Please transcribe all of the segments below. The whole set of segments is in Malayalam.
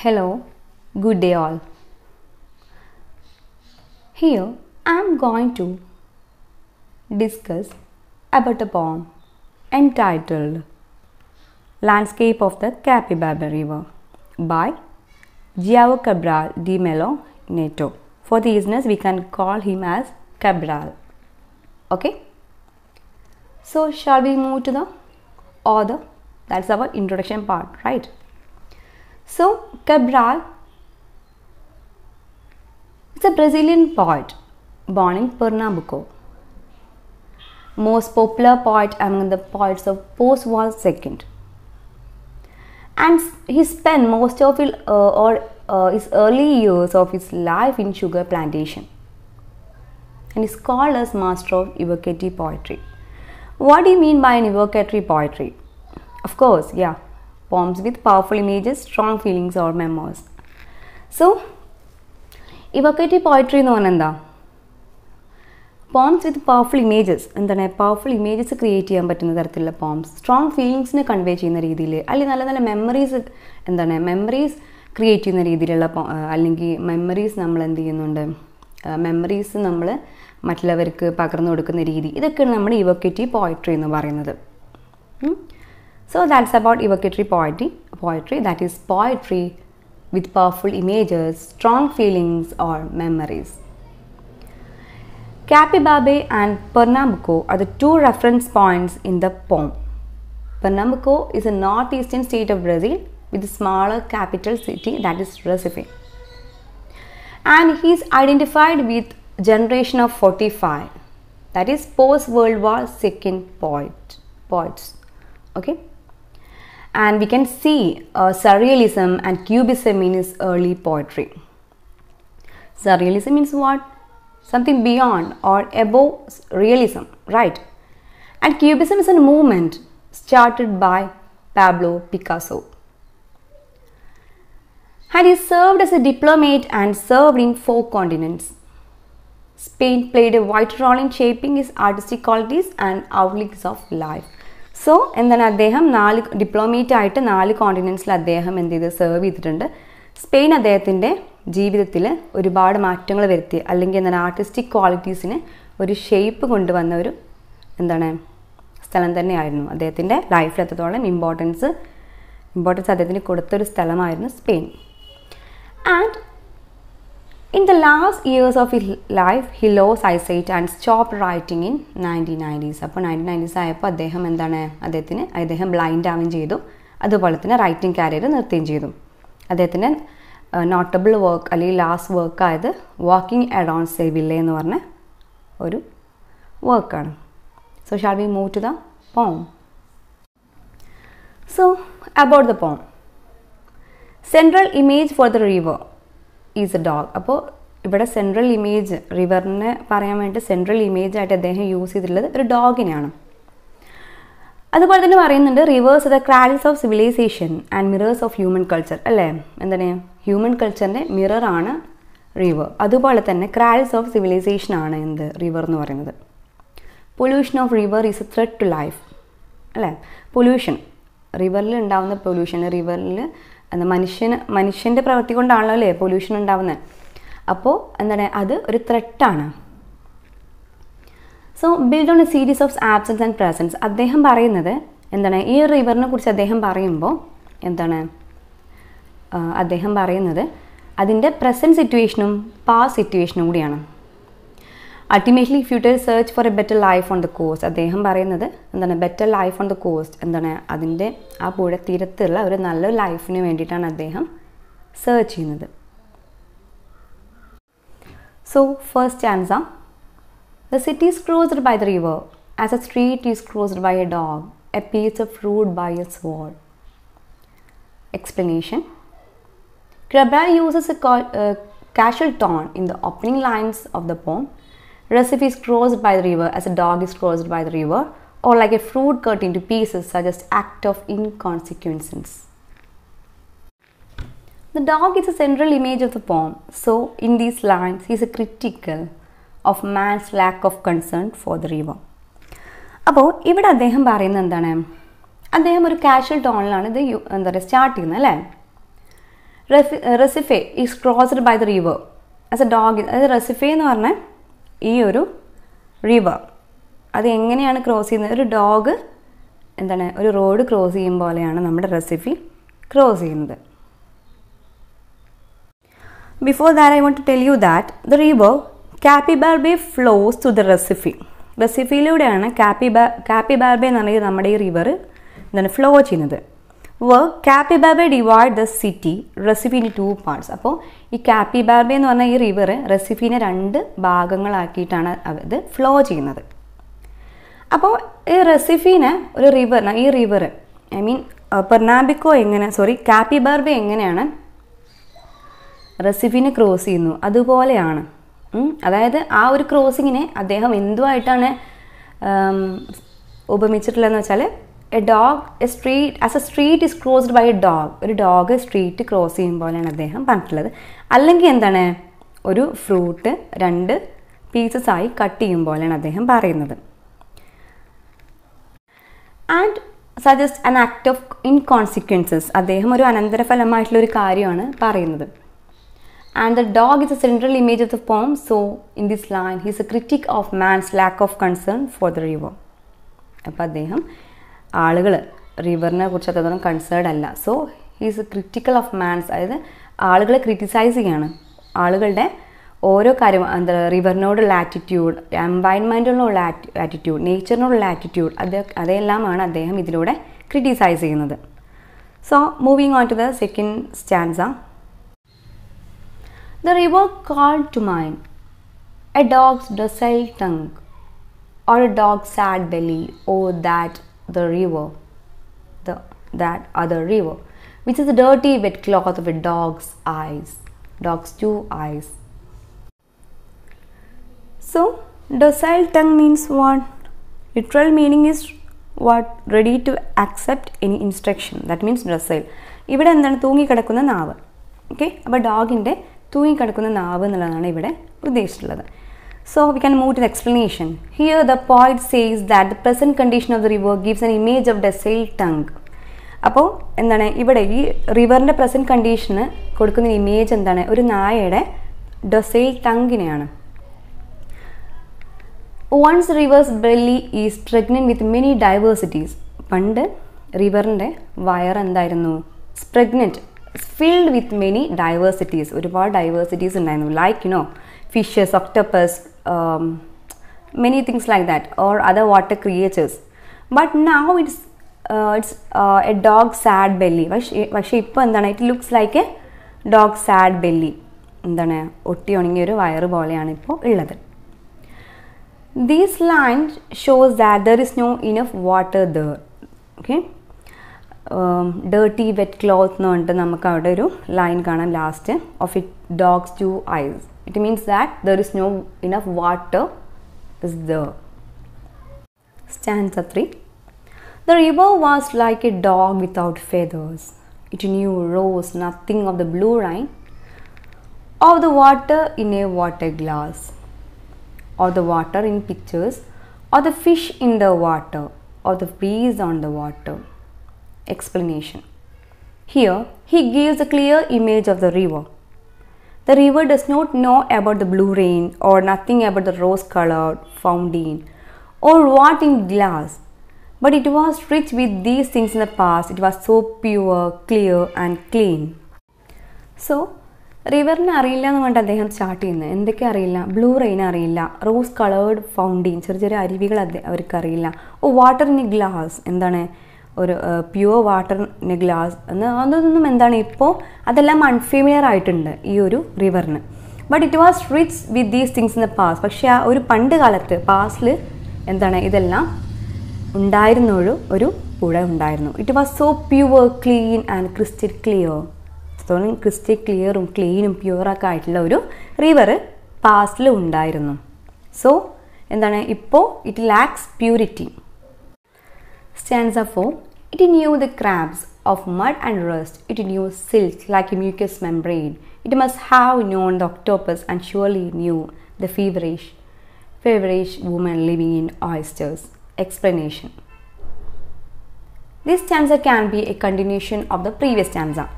Hello, good day all. Here I am going to discuss about a poem entitled Landscape of the Capybara River by Giovo Cabral de Melo Neto. For the easiness, we can call him as Cabral. Okay? So, shall we move to the author? That's our introduction part, right? So Cabral is a Brazilian poet born in Pernambuco. Most popular poet among the poets of post war second. And he spent most of his, uh, or, uh, his early years of his life in sugar plantation and is called as master of evocative poetry. What do you mean by an poetry? Of course, yeah. poems with powerful images, strong feelings or memoirs. So, evocative poetry എന്ന് പറഞ്ഞാൽ എന്താ പോംസ് വിത്ത് പവർഫുൾ ഇമേജസ് എന്താണ് പവർഫുൾ ഇമേജസ് ക്രിയേറ്റ് ചെയ്യാൻ പറ്റുന്ന തരത്തിലുള്ള പോംസ് സ്ട്രോങ് ഫീലിങ്സിനെ കൺവേ ചെയ്യുന്ന രീതിയിൽ അല്ലെങ്കിൽ നല്ല നല്ല മെമ്മറീസ് എന്താണ് മെമ്മറീസ് ക്രിയേറ്റ് ചെയ്യുന്ന രീതിയിലുള്ള അല്ലെങ്കിൽ മെമ്മറീസ് നമ്മൾ എന്ത് ചെയ്യുന്നുണ്ട് മെമ്മറീസ് നമ്മൾ മറ്റുള്ളവർക്ക് പകർന്നു കൊടുക്കുന്ന രീതി ഇതൊക്കെയാണ് നമ്മുടെ ഇവക്കേറ്റീവ് പോയട്രി എന്ന് പറയുന്നത് So that's about evocatory poetry, poetry that is poetry with powerful images, strong feelings or memories. Kapibabe and Pernambuco are the two reference points in the poem. Pernambuco is a northeastern state of Brazil with a smaller capital city that is Recife. And he is identified with generation of 45 that is post World War II poet, poets. Okay and we can see uh, surrealism and cubism in his early poetry. Surrealism means what? Something beyond or above realism, right? And cubism is a movement started by Pablo Picasso. And he served as a diplomat and served in four continents. Spain played a vital role in shaping his artistic qualities and outlooks of life. So എന്താണ് അദ്ദേഹം നാല് ഡിപ്ലോമേറ്റ് ആയിട്ട് നാല് കോണ്ടിനെൻസിൽ അദ്ദേഹം എന്ത് ചെയ്ത് സെർവ് ചെയ്തിട്ടുണ്ട് സ്പെയിൻ അദ്ദേഹത്തിൻ്റെ ജീവിതത്തിൽ ഒരുപാട് മാറ്റങ്ങൾ വരുത്തി അല്ലെങ്കിൽ എന്താണ് ആർട്ടിസ്റ്റിക് ക്വാളിറ്റീസിന് ഒരു ഷേപ്പ് കൊണ്ടുവന്ന ഒരു എന്താണ് സ്ഥലം തന്നെയായിരുന്നു അദ്ദേഹത്തിൻ്റെ ലൈഫിൽ എത്രത്തോളം ഇമ്പോർട്ടൻസ് ഇമ്പോർട്ടൻസ് അദ്ദേഹത്തിന് കൊടുത്തൊരു സ്ഥലമായിരുന്നു Spain and In the last years of his life, he lost eyesight and stop writing in nineteen nineties അപ്പോൾ നയൻറ്റീൻ നയൻറ്റീസ് ആയപ്പോൾ അദ്ദേഹം എന്താണ് അദ്ദേഹത്തിന് അദ്ദേഹം ബ്ലൈൻഡ് ആവുകയും ചെയ്തു അതുപോലെ തന്നെ റൈറ്റിംഗ് കാരിയർ നിർത്തുകയും ചെയ്തു അദ്ദേഹത്തിൻ്റെ നോട്ടബിൾ വർക്ക് അല്ലെങ്കിൽ ലാസ്റ്റ് വർക്ക് ആയത് വാക്കിംഗ് അഡോൺസ് സെവില്ലെ എന്ന് പറഞ്ഞ ഒരു വർക്കാണ് so shall be move to the poem so about the poem central image for the river is a dog അപ്പോൾ ഇവിടെ സെൻട്രൽ ഇമേജ് റിവറിനെ പറയാൻ വേണ്ടി സെൻട്രൽ ഇമേജ് ആയിട്ട് അദ്ദേഹം യൂസ് ചെയ്തിട്ടുള്ളത് ഒരു ഡോഗിനെയാണ് അതുപോലെ തന്നെ പറയുന്നുണ്ട് rivers the cradles of civilisation and mirrors of human culture അല്ലേ എന്താണ് ഹ്യൂമൻ കൾച്ചറിൻ്റെ മിററാണ് റിവർ അതുപോലെ തന്നെ ക്രാഡ്സ് ഓഫ് സിവിലൈസേഷൻ ആണ് എന്ത് റിവർ എന്ന് പറയുന്നത് pollution of river is a threat to life അല്ലേ പൊല്യൂഷൻ റിവറിൽ ഉണ്ടാവുന്ന പൊല്യൂഷൻ റിവറിൽ അത് മനുഷ്യന് മനുഷ്യൻ്റെ പ്രവൃത്തി കൊണ്ടാണല്ലോ അല്ലേ പൊല്യൂഷൻ ഉണ്ടാവുന്നത് അപ്പോൾ എന്താണ് അത് ഒരു ത്രെട്ടാണ് so build on a series of absence and presence അദ്ദേഹം പറയുന്നത് എന്താണ് ഈ റിവറിനെ കുറിച്ച് അദ്ദേഹം പറയുമ്പോൾ എന്താണ് അദ്ദേഹം പറയുന്നത് അതിൻ്റെ പ്രസൻറ്റ് സിറ്റുവേഷനും പാസ്റ്റ് സിറ്റുവേഷനും കൂടിയാണ് ultimately if you they search for a better life on the coast അദ്ദേഹം പറയുന്നത് എന്താണ് better life on the coast എന്താണ് അതിൻ്റെ ആ പുഴ തീരത്തുള്ള ഒരു നല്ലൊരു ലൈഫിന് വേണ്ടിയിട്ടാണ് അദ്ദേഹം സെർച്ച് ചെയ്യുന്നത് so first chance uh the city is crossed by the river as a street is crossed by a dog a piece of fruit by a sword explanation Krabbe uses a casual tone in the opening lines of the poem Recipe is crossed by the river as a dog is crossed by the river, or like a fruit cut into pieces suggests act of inconsequence. The dog is a central image of the poem, so in these lines he is a critical of man's lack of concern for the river. അപ്പോൾ ഇവിടെ അദ്ദേഹം പറയുന്നത് എന്താണ് അദ്ദേഹം ഒരു കാഷ്വൽ ടോണിലാണ് ഇത് എന്താ പറയുക സ്റ്റാർട്ട് ചെയ്യുന്നത് അല്ലേ Recife is crossed by the river as a dog അതായത് recipe എന്ന് പറഞ്ഞാൽ ഈ ഒരു റിവർ അത് എങ്ങനെയാണ് ക്രോസ് ചെയ്യുന്നത് ഒരു ഡോഗ് എന്താണ് ഒരു റോഡ് ക്രോസ് ചെയ്യും പോലെയാണ് നമ്മുടെ റെസിപ്പി ക്രോസ് ചെയ്യുന്നത് before that I want to tell you that the river Capibaribe flows to the Recife റെസിഫിയിലൂടെയാണ് കാപ്പി കാപ്പിബാർബെ എന്ന് പറയുന്നത് നമ്മുടെ ഈ റിവർ എന്താണ് ഫ്ലോ ചെയ്യുന്നത് Capibaribe divide the city Recife in two parts അപ്പോൾ ഈ കാപ്പി ബാബെ എന്ന് പറഞ്ഞാൽ ഈ റിവർ റെസിഫീനെ രണ്ട് ഭാഗങ്ങളാക്കിയിട്ടാണ് ഇത് ഫ്ലോ ചെയ്യുന്നത് അപ്പോൾ ഈ റെസിഫീനെ ഒരു റിവർ ഈ റിവർ ഐ മീൻ പെർണാബിക്കോ എങ്ങനെ സോറി കാപ്പി ബാർബെ എങ്ങനെയാണ് റെസിഫീനെ ക്രോസ് ചെയ്യുന്നു അതുപോലെയാണ് അതായത് ആ ഒരു ക്രോസിങ്ങിനെ അദ്ദേഹം എന്തുമായിട്ടാണ് ഉപമിച്ചിട്ടുള്ളതെന്ന് വെച്ചാൽ a dog a street as a street is crossed by a dog ഒരു ഡോഗ് സ്ട്രീറ്റ് ക്രോസ് ചെയ്യും അദ്ദേഹം പറഞ്ഞിട്ടുള്ളത് അല്ലെങ്കിൽ എന്താണ് ഒരു ഫ്രൂട്ട് രണ്ട് പീസസ് ആയി കട്ട് ചെയ്യും അദ്ദേഹം പറയുന്നത് and suggest an act of inconsequences അദ്ദേഹം ഒരു അനന്തരഫലമായിട്ടുള്ള ഒരു കാര്യമാണ് പറയുന്നത് and the dog is a central image of the poem so in this line he's a critic of man's lack of concern for the river അപ്പോൾ അദ്ദേഹം ആളുകൾ റിവറിനെ കുറിച്ച് അത്രത്തോളം കൺസേൺഡ് അല്ല so he's critical of man's അതായത് ആളുകളെ ക്രിറ്റിസൈസ് ചെയ്യുകയാണ് ആളുകളുടെ ഓരോ കാര്യം എന്താ റിവറിനോടുള്ള ആറ്റിറ്റ്യൂഡ് എൻവയൺമെൻറ്റിനോടുള്ള ആറ്റിറ്റ്യൂഡ് നേച്ചറിനോടുള്ള ആറ്റിറ്റ്യൂഡ് അത് അതെല്ലാമാണ് അദ്ദേഹം ഇതിലൂടെ ക്രിറ്റിസൈസ് ചെയ്യുന്നത് so moving on to the second stanza the river call to mind a dog's docile tongue or a dog sad belly oh that the river, the, that other river, which is a dirty wet cloth with dog's eyes, dog's two eyes. So, docile tongue means what? Literal meaning is accept any instruction that means docile that endana thoongi ഇവിടെ എന്താണ് തൂങ്ങിക്കിടക്കുന്ന നാവ് ഓക്കെ അപ്പോൾ ഡോഗിൻ്റെ തൂങ്ങിക്കിടക്കുന്ന നാവ് എന്നുള്ളതാണ് ഇവിടെ ഉദ്ദേശിച്ചിട്ടുള്ളത് So we can move to the explanation. Here the poet says that the present condition of the river gives an image of the sail tongue. അപ്പോൾ എന്താണ് ഇവിടെ ഈ റിവറിൻ്റെ പ്രസൻറ്റ് കണ്ടീഷന് കൊടുക്കുന്ന ഇമേജ് എന്താണ് ഒരു നായയുടെ ഡൊസൈൽ ടങ്കിനെയാണ് once river's belly is pregnant with many diversities പണ്ട് റിവറിൻ്റെ വയർ എന്തായിരുന്നു pregnant filled with many diversities ഒരുപാട് ഡൈവേഴ്സിറ്റീസ് ഉണ്ടായിരുന്നു like you know fishes octopus um, many things like that or other water creatures but now it's uh, it's uh, a dog sad belly പക്ഷേ ഇപ്പോൾ എന്താണ് it looks like a dog sad belly എന്താണ് ഒട്ടി ഉണങ്ങിയ ഒരു വയറ് പോലെയാണ് ഇപ്പോൾ ഉള്ളത് these line shows that there is no enough water there okay dirty wet cloth എന്ന് പറഞ്ഞിട്ട് നമുക്ക് അവിടെ ഒരു ലൈൻ കാണാം last of it dog's two eyes it means that there is no enough water is there stanza 3 the river was like a dog without feathers it knew rose nothing of the blue line, of the water in a water glass or the water in pictures or the fish in the water or the breeze on the water explanation here he gives a clear image of the river The river does not know about the blue rain or nothing about the rose colored fountain or what in glass. But it was rich with these things in the past. It was so pure, clear, and clean. So റിവറിനെ അറിയില്ല എന്ന് പറഞ്ഞിട്ട് അദ്ദേഹം സ്റ്റാർട്ട് ചെയ്യുന്നത് എന്തൊക്കെ അറിയില്ല ബ്ലൂ റെയിൻ അറിയില്ല റോസ് കളേർഡ് ഫൗണ്ടീൻ ചെറിയ ചെറിയ അരുവികൾ അവർക്ക് അറിയില്ല ഓ വാട്ടർ ഇൻ ഗ്ലാസ് എന്താണ് ഒരു പ്യുവർ വാട്ടറിന് ഗ്ലാസ് എന്ന് അതൊന്നും എന്താണ് ഇപ്പോൾ അതെല്ലാം അൺഫീമിയർ ആയിട്ടുണ്ട് ഈ ഒരു റിവറിന് but it was rich with these things in the past പക്ഷേ ആ ഒരു പണ്ട് കാലത്ത് പാസ്റ്റിൽ എന്താണ് ഇതെല്ലാം ഉണ്ടായിരുന്നൊരു ഒരു പുഴ ഉണ്ടായിരുന്നു it was so pure clean and crystal clear തോന്നും ക്രിസ്റ്റൽ ക്ലിയറും ക്ലീനും പ്യുവറൊക്കെ ആയിട്ടുള്ള ഒരു റിവർ പാസ്റ്റിൽ ഉണ്ടായിരുന്നു സോ എന്താണ് ഇപ്പോൾ it lacks purity Stanza 4 It knew the crabs of mud and rust, it knew silk like a mucous membrane. It must have known the octopus and surely knew the feverish, feverish woman living in oysters. Explanation This stanza can be a continuation of the previous stanza.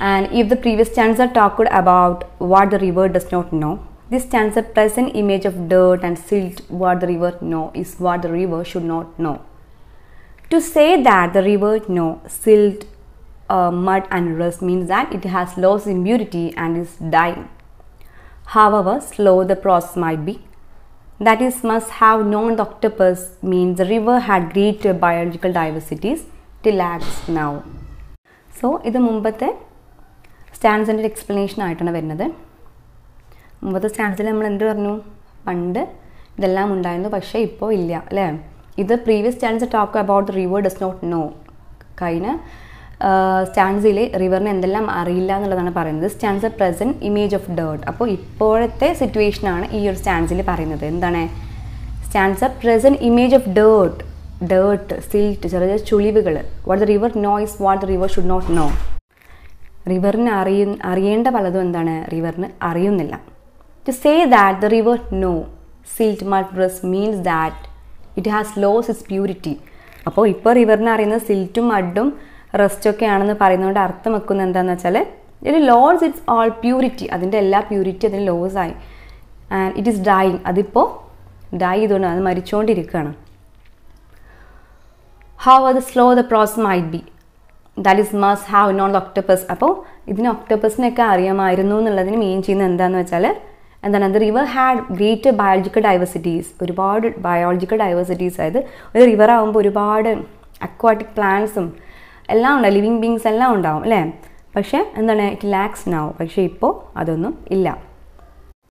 And if the previous stanza talked about what the river does not know, this stanza present image of dirt and silt what the river know is what the river should not know. To say that the river no silt, uh, mud and rust means that it has lost in and is dying. However slow the process might be, that is must have known the octopus means the river had great biological diversities till acts now. So ഇത് മുമ്പത്തെ സ്റ്റാൻസിൻ്റെ ഒരു എക്സ്പ്ലനേഷൻ ആയിട്ടാണ് വരുന്നത് മുമ്പത്തെ സ്റ്റാൻസിൽ നമ്മൾ എന്ത് പറഞ്ഞു പണ്ട് ഇതെല്ലാം ഉണ്ടായിരുന്നു പക്ഷേ ഇപ്പോൾ ഇല്ല അല്ലേ ഇത് previous stanza talk about river does not know കഴിഞ്ഞ സ്റ്റാൻസിലെ റിവറിന് എന്തെല്ലാം അറിയില്ല എന്നുള്ളതാണ് പറയുന്നത് stanza a present image of dirt അപ്പോൾ ഇപ്പോഴത്തെ സിറ്റുവേഷനാണ് ഈ ഒരു സ്റ്റാൻസിൽ പറയുന്നത് എന്താണ് stanza a present image of dirt dirt silt ചെറിയ ചെറിയ ചുളിവുകൾ what the river know is what the river should not know റിവറിന് അറിയ അറിയേണ്ട പലതും എന്താണ് റിവറിന് അറിയുന്നില്ല to say that the river know silt malt dress means that it has lose its purity അപ്പോൾ ഇപ്പോൾ റിവറിനെ അറിയുന്നത് സിൽറ്റും മഡും റെസ്റ്റൊക്കെ ആണെന്ന് പറയുന്നതുകൊണ്ട് അർത്ഥം വെക്കുന്നത് എന്താണെന്ന് വെച്ചാൽ it lose its all purity അതിൻ്റെ എല്ലാ പ്യൂരിറ്റി അതിന് ലോസ് ആയി ആൻഡ് ഇറ്റ് ഈസ് ഡൈങ് അതിപ്പോൾ ഡൈ ചെയ്തുകൊണ്ട് അത് മരിച്ചുകൊണ്ടിരിക്കുകയാണ് ഹൗ അത് slow the process might be that is must have known the octopus അപ്പോൾ ഇതിന് ഒക്ടോപ്പസിനൊക്കെ അറിയാമായിരുന്നു എന്നുള്ളതിന് മെയിൻ ചെയ്യുന്നത് എന്താണെന്ന് വെച്ചാൽ എന്താണ് the river had great biological diversities ഒരുപാട് ബയോളജിക്കൽ ഡൈവേഴ്സിറ്റീസ് അതായത് ഒരു റിവർ ആകുമ്പോൾ ഒരുപാട് അക്വാട്ടിക് പ്ലാന്റ്സും എല്ലാം ഉണ്ടാവും ലിവിങ് ബീങ്സ് എല്ലാം ഉണ്ടാവും അല്ലേ പക്ഷേ എന്താണ് ഇറ്റ് ലാക്സ് നാവും പക്ഷേ ഇപ്പോൾ അതൊന്നും ഇല്ല